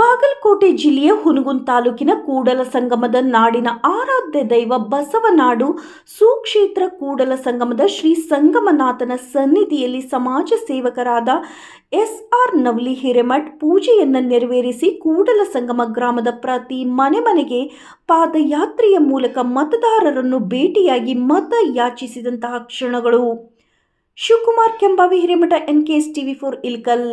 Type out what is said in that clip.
ಬಾಗಲಕೋಟೆ ಜಿಲ್ಲೆಯ ಹುನಗುನ್ ತಾಲೂಕಿನ ಕೂಡಲ ಸಂಗಮದ ನಾಡಿನ ಆರಾಧ್ಯ ದೈವ ಬಸವನಾಡು ಸುಕ್ಷೇತ್ರ ಕೂಡಲ ಸಂಗಮದ ಶ್ರೀ ಸಂಗಮನಾಥನ ಸನ್ನಿಧಿಯಲ್ಲಿ ಸಮಾಜ ಸೇವಕರಾದ ಎಸ್ ಆರ್ ನವಲಿ ಹಿರೇಮಠ ಪೂಜೆಯನ್ನು ನೆರವೇರಿಸಿ ಕೂಡಲ ಸಂಗಮ ಗ್ರಾಮದ ಪ್ರತಿ ಮನೆ ಮನೆಗೆ ಪಾದಯಾತ್ರೆಯ ಮೂಲಕ ಮತದಾರರನ್ನು ಭೇಟಿಯಾಗಿ ಮತ ಯಾಚಿಸಿದಂತಹ ಕ್ಷಣಗಳು Shivakumar Kembavi Hiremath N K S TV four Ilkal